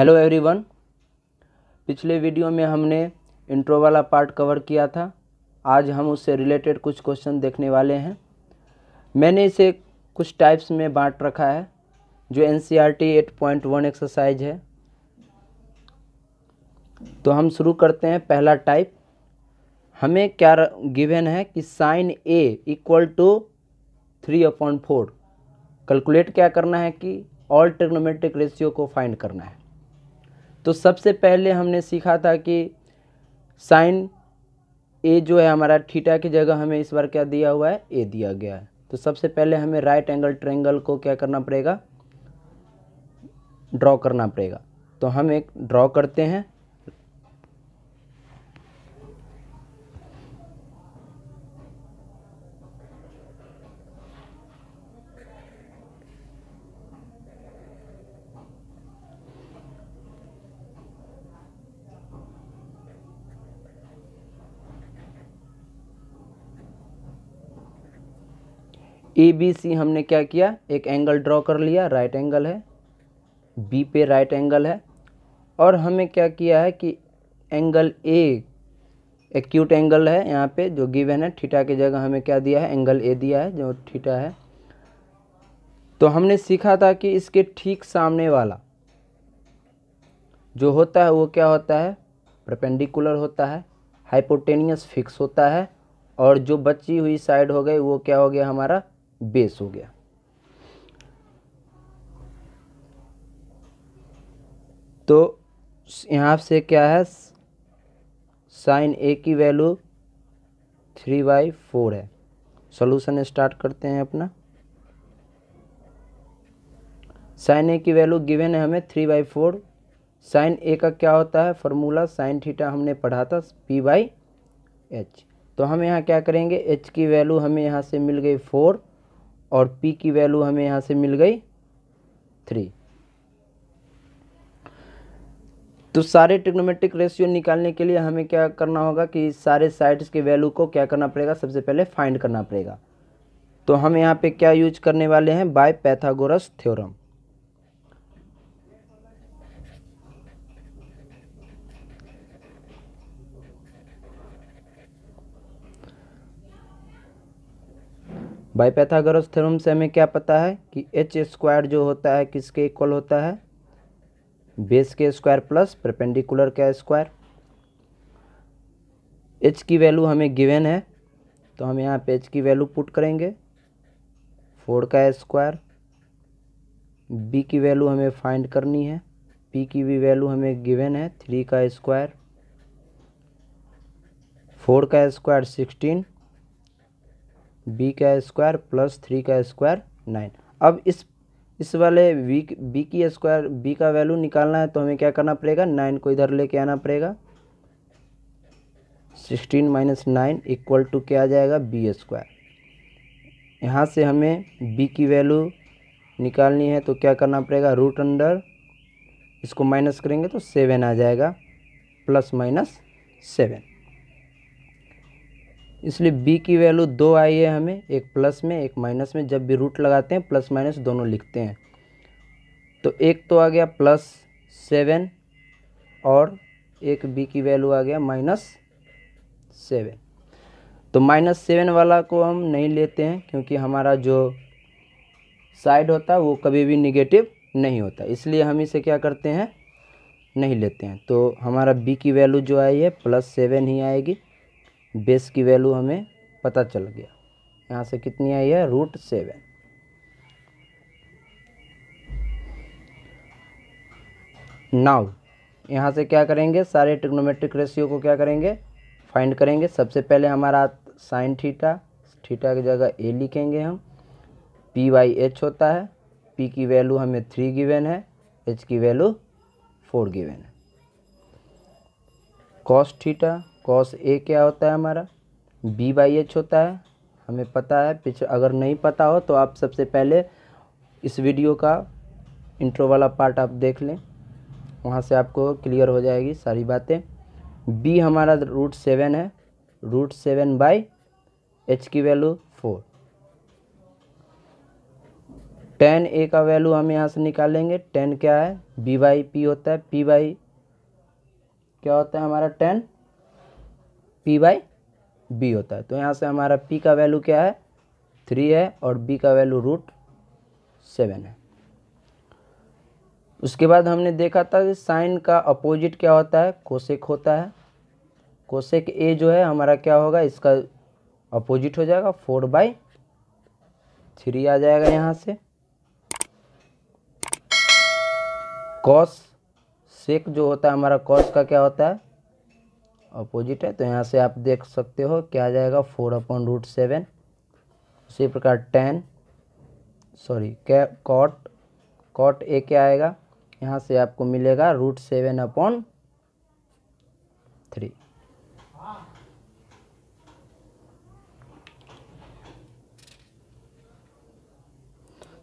hello everyone पिछले video में हमने इंट्रो वाला पार्ट कवर किया था आज हम उससे रिलेटेड कुछ क्वेश्चन देखने वाले हैं मैंने इसे कुछ टाइप्स में बांट रखा है जो N C R T eight point one exercise है तो हम शुरू करते हैं पहला टाइप हमें क्या गिवन है कि sine A equal to three upon four calculate क्या करना है कि ऑल ट्रिग्नोमेट्रिक रेशियो को फाइंड करना है तो सबसे पहले हमने सीखा था कि साइन ए जो है हमारा थीटा की जगह हमें इस बार क्या दिया हुआ है ए दिया गया है तो सबसे पहले हमें राइट एंगल ट्रेंगल को क्या करना पड़ेगा ड्रॉ करना पड़ेगा तो हम एक ड्रॉ करते हैं ए बी सी हमने क्या किया एक एंगल ड्रॉ कर लिया राइट एंगल है बी पे राइट एंगल है और हमें क्या किया है कि एंगल ए एक्यूट एंगल है यहाँ पे जो गिवन है थीटा की जगह हमें क्या दिया है एंगल ए दिया है जो थीटा है तो हमने सीखा था कि इसके ठीक सामने वाला जो होता है वो क्या होता है प्रपेंडिकुलर होता है हाइपोटेनियस फिक्स होता है और जो बची हुई साइड हो गई वो क्या हो गया हमारा बेस हो गया तो यहाँ से क्या है साइन ए की वैल्यू थ्री बाई फोर है सोल्यूशन स्टार्ट करते हैं अपना साइन ए की वैल्यू गिवन है हमें three by four sine A का क्या होता है फॉर्मूला साइन थीटा हमने पढ़ा था पी बाई एच तो हम यहाँ क्या करेंगे एच की वैल्यू हमें यहाँ से मिल गई फोर और P की वैल्यू हमें यहाँ से मिल गई थ्री तो सारे ट्रिग्नोमेट्रिक रेशियो निकालने के लिए हमें क्या करना होगा कि सारे साइड्स के वैल्यू को क्या करना पड़ेगा सबसे पहले फाइंड करना पड़ेगा तो हम यहाँ पे क्या यूज करने वाले हैं by Pythagoras theorem by Pythagoras theorem से हमें क्या पता है कि एच स्क्वायर जो होता है किसके इक्वल होता है बेस के स्क्वायर प्लस परपेंडिकुलर का स्क्वायर एच की वैल्यू हमें गिवन है तो हम यहाँ पे एच की वैल्यू पुट करेंगे फोर का स्क्वायर बी की वैल्यू हमें फाइंड करनी है पी की भी वैल्यू हमें गिवन है थ्री का स्क्वायर फोर का स्क्वायर सिक्सटीन बी का स्क्वायर प्लस थ्री का स्क्वायर नाइन अब इस इस वाले बी बी की स्क्वायर बी का वैल्यू निकालना है तो हमें क्या करना पड़ेगा नाइन को इधर लेके आना पड़ेगा sixteen minus nine equal to क्या आ जाएगा बी स्क्वायर यहाँ से हमें बी की वैल्यू निकालनी है तो क्या करना पड़ेगा रूट अंडर इसको माइनस करेंगे तो सेवन आ जाएगा प्लस माइनस सेवन इसलिए b की वैल्यू दो आई है हमें एक प्लस में एक माइनस में जब भी रूट लगाते हैं प्लस माइनस दोनों लिखते हैं तो एक तो आ गया प्लस सेवन और एक b की वैल्यू आ गया माइनस सेवन तो माइनस सेवन वाला को हम नहीं लेते हैं क्योंकि हमारा जो साइड होता है वो कभी भी निगेटिव नहीं होता इसलिए हम इसे क्या करते हैं नहीं लेते हैं तो हमारा b की वैल्यू जो आई है प्लस सेवन ही आएगी बेस की वैल्यू हमें पता चल गया यहाँ से कितनी आई है रूट सेवन नाउ यहाँ से क्या करेंगे सारे ट्रिग्नोमेट्रिक रेशियो को क्या करेंगे फाइंड करेंगे सबसे पहले हमारा साइन थीटा थीटा की जगह ए लिखेंगे हम पी वाई एच होता है पी की वैल्यू हमें थ्री गिवेन है एच की वैल्यू फोर गिवेन है कॉस्ट थीटा कॉस ए क्या होता है हमारा बी बाई एच होता है हमें पता है पिछ अगर नहीं पता हो तो आप सबसे पहले इस वीडियो का इंट्रो वाला पार्ट आप देख लें वहाँ से आपको क्लियर हो जाएगी सारी बातें बी हमारा रूट सेवन है रूट सेवन बाई एच की वैल्यू फोर टेन ए का वैल्यू हम यहाँ से निकालेंगे टेन क्या है बी बाई पी होता है पी बाई क्या होता है हमारा टेन पी बाई बी होता है तो यहाँ से हमारा पी का वैल्यू क्या है थ्री है और बी का वैल्यू रूट सेवन है उसके बाद हमने देखा था कि साइन का अपोजिट क्या होता है कोशेक होता है कोशेक ए जो है हमारा क्या होगा इसका अपोजिट हो जाएगा फोर बाई थ्री आ जाएगा यहाँ से कॉस सेक जो होता है हमारा कॉस का क्या होता है अपोजिट है तो यहाँ से आप देख सकते हो क्या आ जाएगा फोर अपॉन रूट सेवन उसी प्रकार टेन सॉरी क्या कॉट कॉट ए क्या आएगा यहाँ से आपको मिलेगा रूट सेवन अपॉन थ्री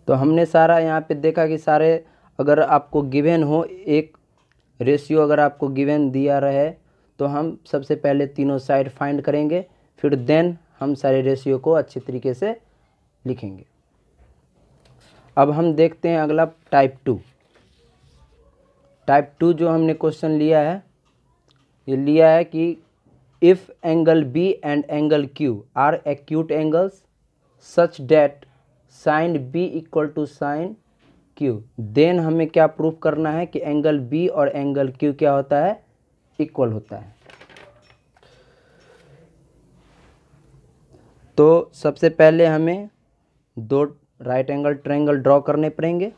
तो हमने सारा यहाँ पे देखा कि सारे अगर आपको गिवेन हो एक रेशियो अगर आपको गिवेन दिया रहे तो हम सबसे पहले तीनों साइड फाइंड करेंगे फिर देन हम सारे रेशियो को अच्छे तरीके से लिखेंगे अब हम देखते हैं अगला टाइप टू टाइप टू जो हमने क्वेश्चन लिया है ये लिया है कि if angle B and angle Q are acute angles such that sine B equal to sine Q then हमें क्या प्रूफ करना है कि एंगल बी और एंगल क्यू क्या होता है इक्वल होता है तो सबसे पहले हमें दो राइट एंगल ट्रायंगल ड्रॉ करने पड़ेंगे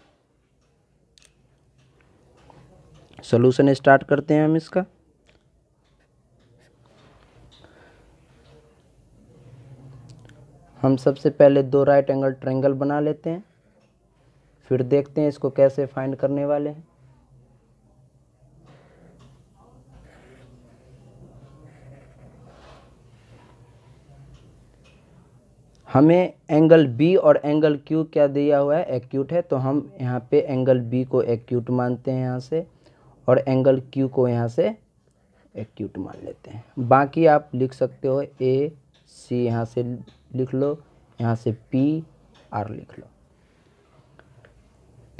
सोल्यूशन स्टार्ट करते हैं हम इसका हम सबसे पहले दो राइट एंगल ट्रायंगल बना लेते हैं फिर देखते हैं इसको कैसे फाइंड करने वाले हैं हमें एंगल बी और एंगल क्यू क्या दिया हुआ है एक्यूट है तो हम यहाँ पे एंगल बी को एक्यूट मानते हैं यहाँ से और एंगल क्यू को यहाँ से एक्यूट मान लेते हैं बाकी आप लिख सकते हो ए सी यहाँ से लिख लो यहाँ से पी आर लिख लो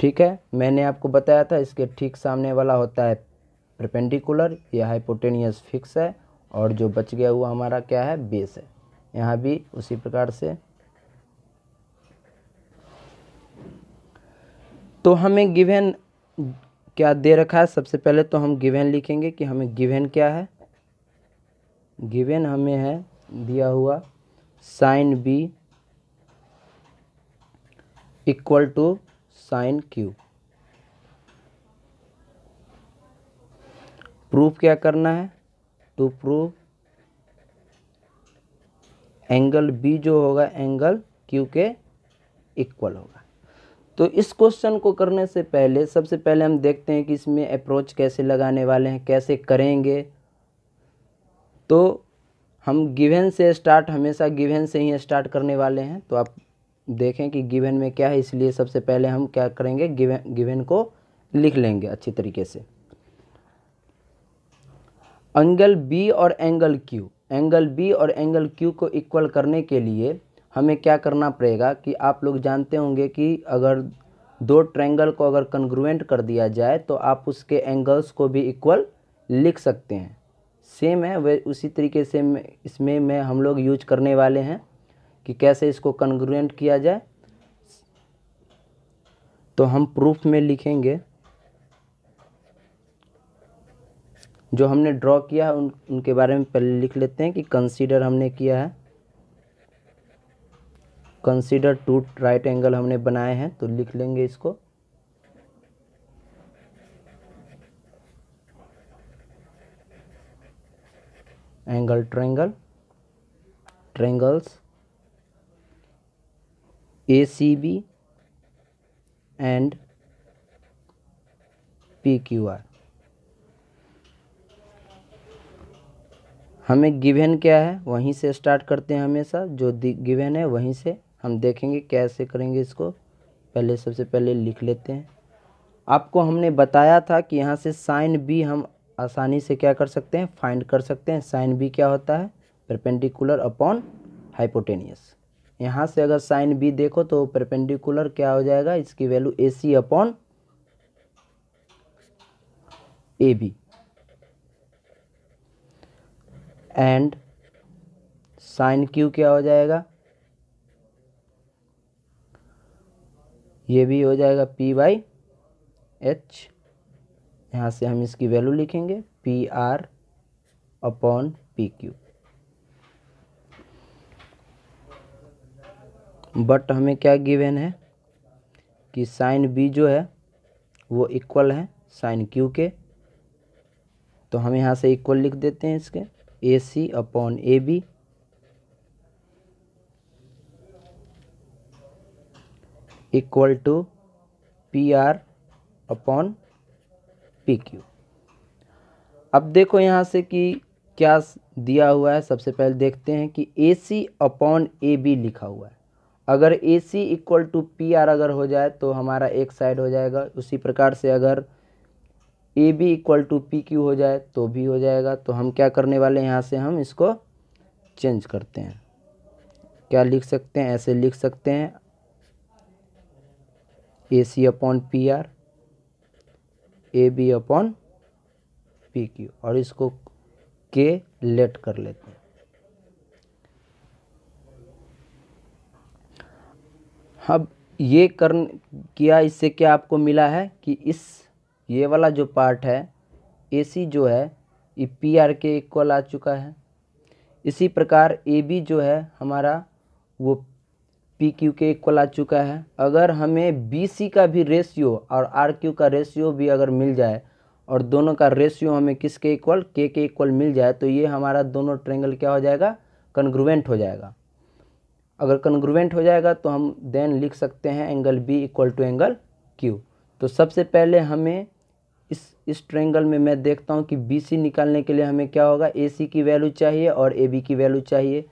ठीक है मैंने आपको बताया था इसके ठीक सामने वाला होता है प्रपेंडिकुलर यह हाइपोटेनियस फिक्स है और जो बच गया हुआ हमारा क्या है बेस है यहाँ भी उसी प्रकार से तो हमें गिवेन क्या दे रखा है सबसे पहले तो हम गिवेन लिखेंगे कि हमें गिवेन क्या है गिवेन हमें है दिया हुआ sine B equal to sine Q proof क्या करना है टू प्रूफ एंगल बी जो होगा एंगल क्यू के इक्वल होगा तो इस क्वेश्चन को करने से पहले सबसे पहले हम देखते हैं कि इसमें अप्रोच कैसे लगाने वाले हैं कैसे करेंगे तो हम गिवन से स्टार्ट हमेशा गिवन से ही स्टार्ट करने वाले हैं तो आप देखें कि गिवन में क्या है इसलिए सबसे पहले हम क्या करेंगे गिवन गिवन को लिख लेंगे अच्छी तरीके से एंगल बी और एंगल क्यू एंगल बी और एंगल क्यू को इक्वल करने के लिए हमें क्या करना पड़ेगा कि आप लोग जानते होंगे कि अगर दो ट्रैंगल को अगर कन्ग्रुएंट कर दिया जाए तो आप उसके एंगल्स को भी इक्वल लिख सकते हैं सेम है वे उसी तरीके से इसमें में हम लोग यूज करने वाले हैं कि कैसे इसको कन्ग्रुएंट किया जाए तो हम प्रूफ में लिखेंगे जो हमने ड्रॉ किया है उन उनके बारे में पहले लिख लेते हैं कि कंसीडर हमने किया है कंसीडर टू राइट एंगल हमने बनाए हैं तो लिख लेंगे इसको angle triangle triangles A C B and P Q R हमें गिवेन क्या है वहीं से स्टार्ट करते हैं हमेशा जो गिवेन है वहीं से हम देखेंगे कैसे करेंगे इसको पहले सबसे पहले लिख लेते हैं आपको हमने बताया था कि यहाँ से साइन बी हम आसानी से क्या कर सकते हैं फाइंड कर सकते हैं साइन बी क्या होता है परपेंडिकुलर अपॉन हाइपोटेनियस यहाँ से अगर साइन बी देखो तो परपेंडिकुलर क्या हो जाएगा इसकी value A C upon A B and sine Q क्या हो जाएगा ये भी हो जाएगा पी बाई एच यहाँ से हम इसकी वैल्यू लिखेंगे P R upon P Q but हमें क्या गिवेन है कि साइन बी जो है वो इक्वल है साइन क्यू के तो हम यहाँ से इक्वल लिख देते हैं इसके A C upon A B equal to P R upon P Q अब देखो यहाँ से कि क्या दिया हुआ है सबसे पहले देखते हैं कि ए सी अपॉन ए बी लिखा हुआ है अगर A C equal to P R अगर हो जाए तो हमारा एक साइड हो जाएगा उसी प्रकार से अगर A B equal to P Q हो जाए तो भी हो जाएगा तो हम क्या करने वाले हैं यहाँ से हम इसको चेंज करते हैं क्या लिख सकते हैं ऐसे लिख सकते हैं A C upon P R A B upon P Q और इसको के लेट कर लेते हैं अब ये कर किया इससे क्या आपको मिला है कि इस ये वाला जो पार्ट है ए सी जो है ये पी आर के इक्वल आ चुका है इसी प्रकार ए बी जो है हमारा वो पी क्यू के इक्वल आ चुका है अगर हमें बी सी का भी रेशियो और आर क्यू का रेशियो भी अगर मिल जाए और दोनों का रेशियो हमें किसके इक्वल के के इक्वल मिल जाए तो ये हमारा दोनों ट्रेंगल क्या हो जाएगा कन्ग्रुवेंट हो जाएगा अगर कन्ग्रुवेंट हो जाएगा तो हम देन लिख सकते हैं angle B equal to angle Q तो सबसे पहले हमें इस इस ट्रेंगल में मैं देखता हूँ कि बी सी निकालने के लिए हमें क्या होगा ए सी की वैल्यू चाहिए और ए बी की वैल्यू चाहिए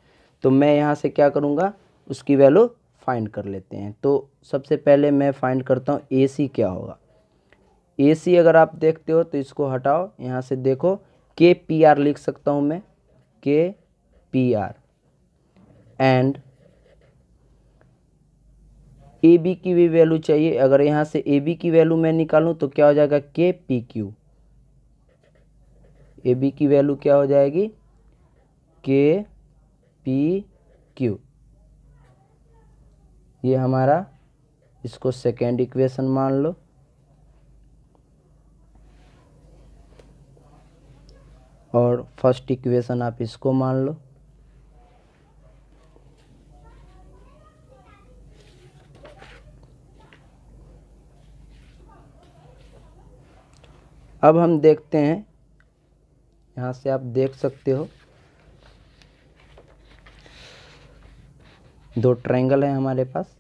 तो मैं यहाँ से क्या करूँगा उसकी वैल्यू फाइंड कर लेते हैं तो सबसे पहले मैं फाइंड करता हूँ ए सी क्या होगा ए सी अगर आप देखते हो तो इसको हटाओ यहाँ से देखो के पी आर लिख सकता हूँ मैं K P R and A B की भी वैल्यू चाहिए अगर यहाँ से ए बी की वैल्यू मैं निकालूँ तो क्या हो जाएगा K P Q A B की वैल्यू क्या हो जाएगी के पी क्यू ये हमारा इसको सेकेंड इक्वेशन मान लो और फर्स्ट इक्वेशन आप इसको मान लो अब हम देखते हैं यहाँ से आप देख सकते हो दो ट्रायंगल है हमारे पास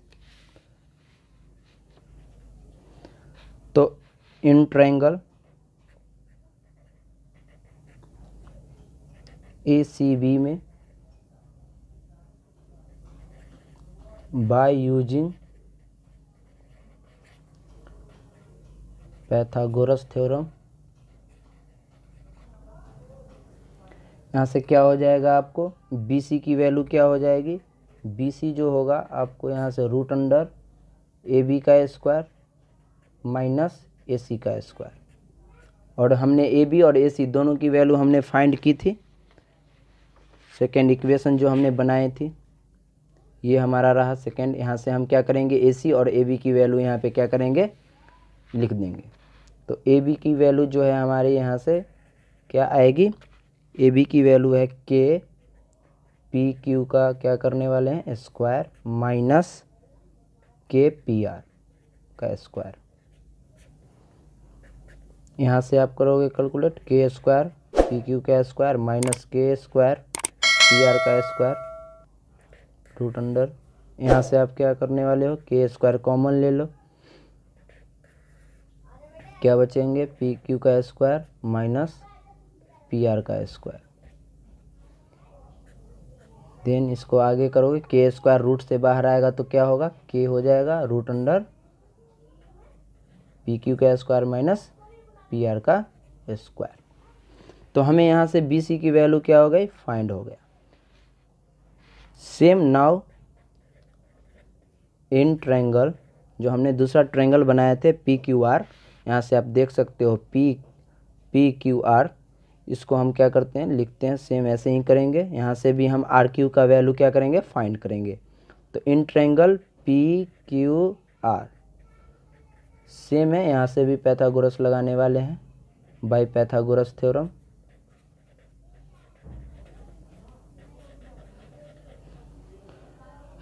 तो in triangle A C B में बाय यूजिंग पैथागोरस थ्योरम यहाँ से क्या हो जाएगा आपको बी सी की वैल्यू क्या हो जाएगी बी सी जो होगा आपको यहाँ से रूट अंडर ए बी का स्क्वायर माइनस ए सी का स्क्वायर और हमने ए बी और ए सी दोनों की वैल्यू हमने फाइंड की थी सेकेंड इक्वेशन जो हमने बनाई थी ये हमारा रहा सेकेंड यहाँ से हम क्या करेंगे ए सी और ए बी की वैल्यू यहाँ पे क्या करेंगे लिख देंगे तो ए बी की वैल्यू जो है हमारे यहाँ से क्या आएगी ए बी की वैल्यू है के पी क्यू का क्या करने वाले हैं square minus K P R का स्क्वायर यहाँ से आप करोगे calculate K square P Q का square minus K square P R का स्क्वायर रूट अंडर यहाँ से आप क्या करने वाले हो के स्क्वायर कॉमन ले लो क्या बचेंगे पी क्यू का स्क्वायर माइनस पी आर का स्क्वायर देन इसको आगे करोगे के स्क्वायर रूट से बाहर आएगा तो क्या होगा के हो जाएगा रूट अंडर पी क्यू का स्क्वायर माइनस पी आर का स्क्वायर तो हमें यहाँ से बी सी की वैल्यू क्या हो गई फाइंड हो गया सेम नाउ इन ट्रैंगल जो हमने दूसरा ट्रैंगल बनाए थे पी क्यू आर यहाँ से आप देख सकते हो पी पी क्यू आर इसको हम क्या करते हैं लिखते हैं सेम ऐसे ही करेंगे यहाँ से भी हम आर क्यू का वैल्यू क्या करेंगे फाइंड करेंगे तो in triangle P Q R same है यहाँ से भी पैथागोरस लगाने वाले हैं बाई पैथागोरस थ्योरम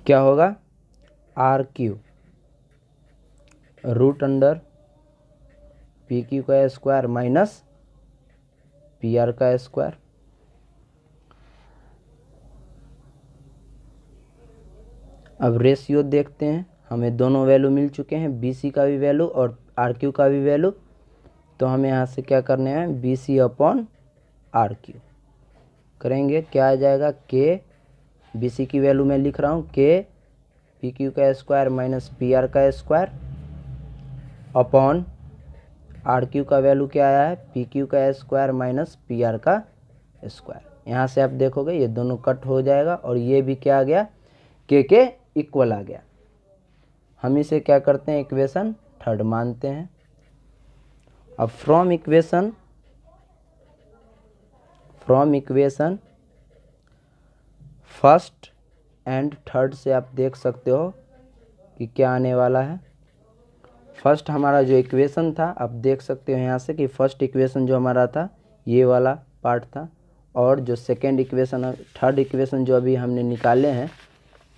क्या होगा R Q root under P Q का स्क्वायर माइनस पी आर का स्क्वायर अब रेशियो देखते हैं हमें दोनों वैल्यू मिल चुके हैं बी सी का भी वैल्यू और आर क्यू का भी वैल्यू तो हमें यहाँ से क्या करने हैं B C upon R Q करेंगे क्या आ जाएगा के बी सी की वैल्यू मैं लिख रहा हूँ के पी क्यू का स्क्वायर माइनस पी आर का स्क्वायर अपॉन आर क्यू का वैल्यू क्या आया है पी क्यू का स्क्वायर माइनस पी आर का स्क्वायर यहाँ से आप देखोगे ये दोनों कट हो जाएगा और ये भी क्या आ गया के के इक्वल आ गया हम इसे क्या करते हैं इक्वेशन थर्ड मानते हैं अब from equation from equation first and third से आप देख सकते हो कि क्या आने वाला है फर्स्ट हमारा जो इक्वेशन था आप देख सकते हो यहाँ से कि फर्स्ट इक्वेशन जो हमारा था ये वाला पार्ट था और जो सेकेंड इक्वेशन थर्ड इक्वेशन जो अभी हमने निकाले हैं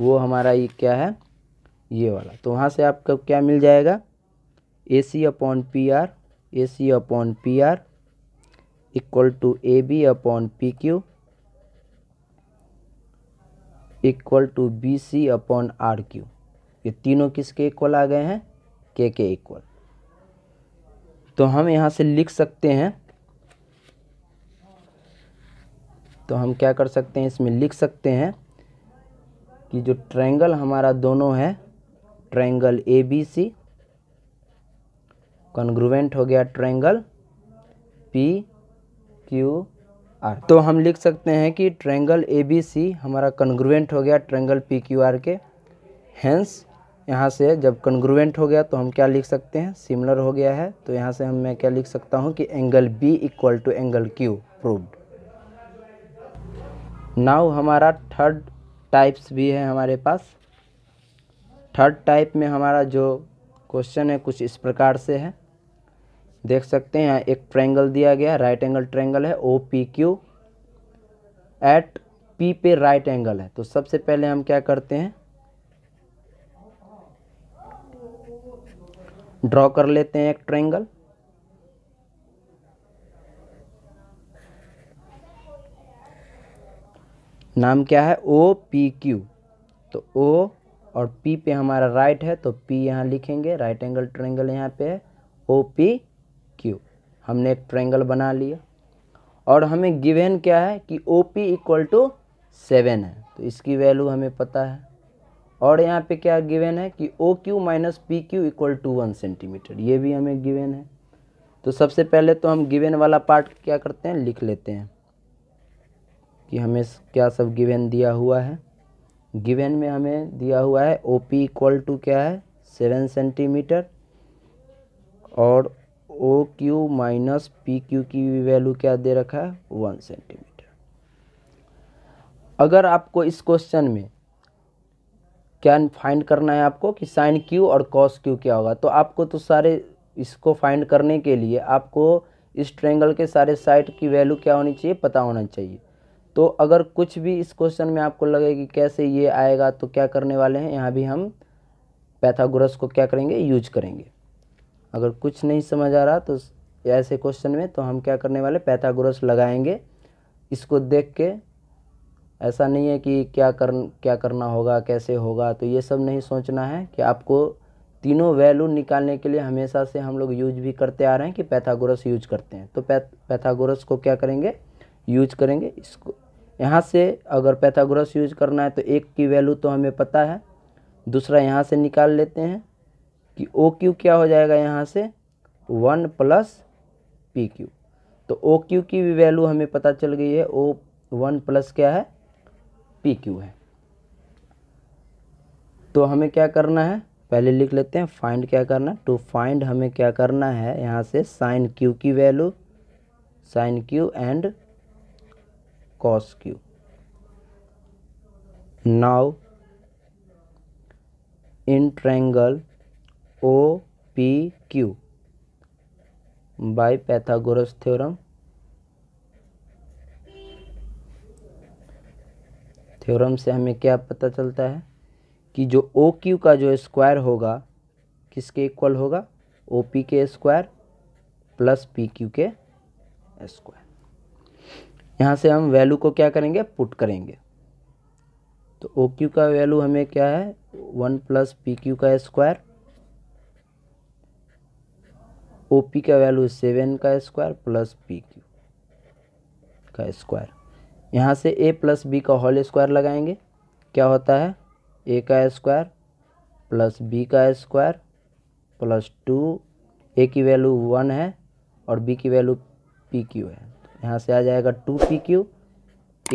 वो हमारा ये क्या है ये वाला तो वहाँ से आपको क्या मिल जाएगा A C upon P R A C upon P R equal to A B upon P Q equal to B C upon R Q ये तीनों किसके इक्वल आ गए हैं के के इक्वल तो हम यहाँ से लिख सकते हैं तो हम क्या कर सकते हैं इसमें लिख सकते हैं कि जो ट्रायंगल हमारा दोनों है triangle A B C congruent हो गया ट्रायंगल पी क्यू आर तो हम लिख सकते हैं कि ट्रायंगल ए बी सी हमारा कॉन्ग्रुवेंट हो गया ट्रायंगल पी क्यू आर के हैंस यहाँ से जब कन्ग्रुवेंट हो गया तो हम क्या लिख सकते हैं सिमिलर हो गया है तो यहाँ से हम मैं क्या लिख सकता हूँ कि angle B equal to angle Q proved now हमारा थर्ड टाइप्स भी है हमारे पास थर्ड टाइप में हमारा जो क्वेश्चन है कुछ इस प्रकार से है देख सकते हैं एक ट्रैंगल दिया गया राइट एंगल ट्रेंगल है O P Q at P पे राइट एंगल है तो सबसे पहले हम क्या करते हैं ड्रॉ कर लेते हैं एक ट्रेंगल नाम क्या है ओ पी क्यू तो ओ और पी पे हमारा राइट है तो पी यहाँ लिखेंगे राइट एंगल ट्रेंगल यहाँ पे है ओ पी क्यू हमने एक ट्रेंगल बना लिया और हमें गिवेन क्या है कि O P equal to seven है तो इसकी वैल्यू हमें पता है और यहाँ पे क्या गिवेन है कि O Q minus P Q equal to one centimetre ये भी हमें गिवेन है तो सबसे पहले तो हम गिवेन वाला पार्ट क्या करते हैं लिख लेते हैं कि हमें क्या सब गिवेन दिया हुआ है गिवेन में हमें दिया हुआ है ओ पी इक्वल टू क्या है सेवन सेंटीमीटर और O Q minus P Q की वैल्यू क्या दे रखा है वन सेंटीमीटर अगर आपको इस क्वेश्चन में क्या फाइंड करना है आपको कि साइन क्यू और कॉस क्यू क्या होगा तो आपको तो सारे इसको फाइंड करने के लिए आपको इस ट्रेंगल के सारे साइड की वैल्यू क्या होनी चाहिए पता होना चाहिए तो अगर कुछ भी इस क्वेश्चन में आपको लगे कि कैसे ये आएगा तो क्या करने वाले हैं यहाँ भी हम पैथागोरस को क्या करेंगे यूज करेंगे अगर कुछ नहीं समझ आ रहा तो ऐसे क्वेश्चन में तो हम क्या करने वाले पैथागोरस लगाएंगे इसको देख के ऐसा नहीं है कि क्या कर क्या करना होगा कैसे होगा तो ये सब नहीं सोचना है कि आपको तीनों वैल्यू निकालने के लिए हमेशा से हम लोग यूज भी करते आ रहे हैं कि पैथागोरस यूज करते हैं तो पैथागोरस को क्या करेंगे यूज करेंगे इसको यहाँ से अगर पैथागोरस यूज करना है तो एक की वैल्यू तो हमें पता है दूसरा यहाँ से निकाल लेते हैं कि ओ क्यू क्या हो जाएगा यहाँ से वन प्लस पी क्यू तो ओ क्यू की भी वैल्यू हमें पता चल गई है ओ वन प्लस क्या है पी क्यू है तो हमें क्या करना है पहले लिख लेते हैं फाइंड क्या करना है टू फाइंड हमें क्या करना है यहाँ से साइन क्यू की value sine Q and cos Q now in triangle O P Q by Pythagoras theorem theorem से हमें क्या पता चलता है कि जो ओ क्यू का जो स्क्वायर होगा किसके इक्वल होगा ओ पी के स्क्वायर प्लस पी क्यू के स्क्वायर यहाँ से हम वैल्यू को क्या करेंगे पुट करेंगे तो ओ क्यू का वैल्यू हमें क्या है वन प्लस पी क्यू का स्क्वायर ओ पी का वैल्यू सेवन का स्क्वायर प्लस पी क्यू का स्क्वायर यहाँ से ए प्लस बी का होल स्क्वायर लगाएंगे क्या होता है ए का स्क्वायर प्लस बी का स्क्वायर प्लस टू ए की वैल्यू वन है और बी की वैल्यू पी क्यू है यहाँ से आ जाएगा two P Q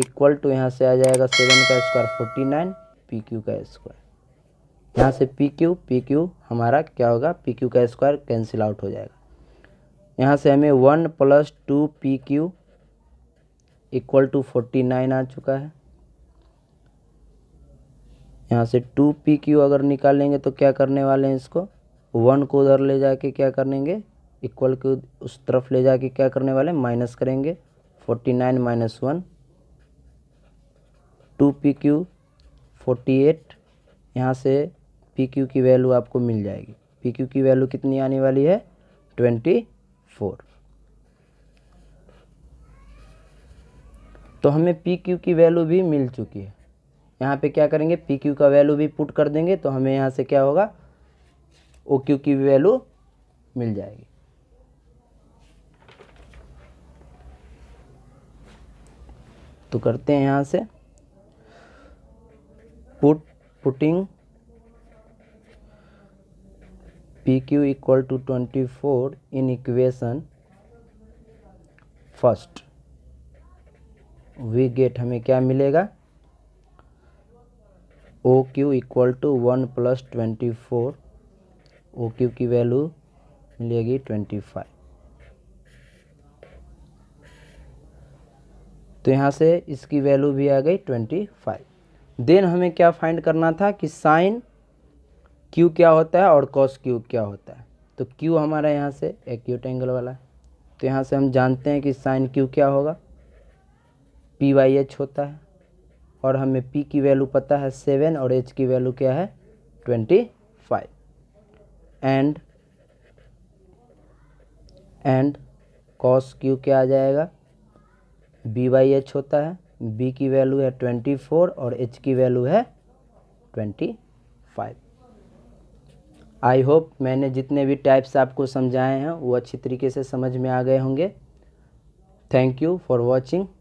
equal to यहाँ से आ जाएगा सेवन का square forty nine P Q का स्क्वायर यहाँ से पी क्यू पी क्यू हमारा क्या होगा पी क्यू का स्क्वायर कैंसिल आउट हो जाएगा यहाँ से हमें one plus two P Q equal to forty nine आ चुका है यहाँ से टू पी क्यू अगर निकालेंगे तो क्या करने वाले हैं इसको वन को उधर ले जाके क्या करेंगे इक्वल को उस तरफ ले जाके क्या करने वाले माइनस करेंगे forty nine minus one two P Q forty eight यहाँ से पी क्यू की वैल्यू आपको मिल जाएगी पी क्यू की वैल्यू कितनी आने वाली है ट्वेंटी फोर तो हमें पी क्यू की वैल्यू भी मिल चुकी है यहाँ पे क्या करेंगे पी क्यू का वैल्यू भी पुट कर देंगे तो हमें यहाँ से क्या होगा ओ क्यू की वैल्यू मिल जाएगी तो करते हैं यहाँ से put putting P Q equal to twenty four in equation first we get हमें क्या मिलेगा O Q equal to one plus twenty four O Q की वैल्यू मिलेगी ट्वेंटी फाइव तो यहाँ से इसकी वैल्यू भी आ गई ट्वेंटी फाइव देन हमें क्या फाइंड करना था कि साइन क्यू क्या होता है और कॉस क्यू क्या होता है तो क्यू हमारा यहाँ से एक्यूट एंगल वाला है तो यहाँ से हम जानते हैं कि साइन क्यू क्या होगा पी वाई एच होता है और हमें पी की वैल्यू पता है सेवन और एच की वैल्यू क्या है twenty five and and cos Q क्या आ जाएगा बी वाई एच होता है बी की वैल्यू है ट्वेंटी फोर और एच की वैल्यू है ट्वेंटी फाइव आई होप मैंने जितने भी टाइप्स आपको समझाए हैं वो अच्छी तरीके से समझ में आ गए होंगे थैंक यू फॉर वॉचिंग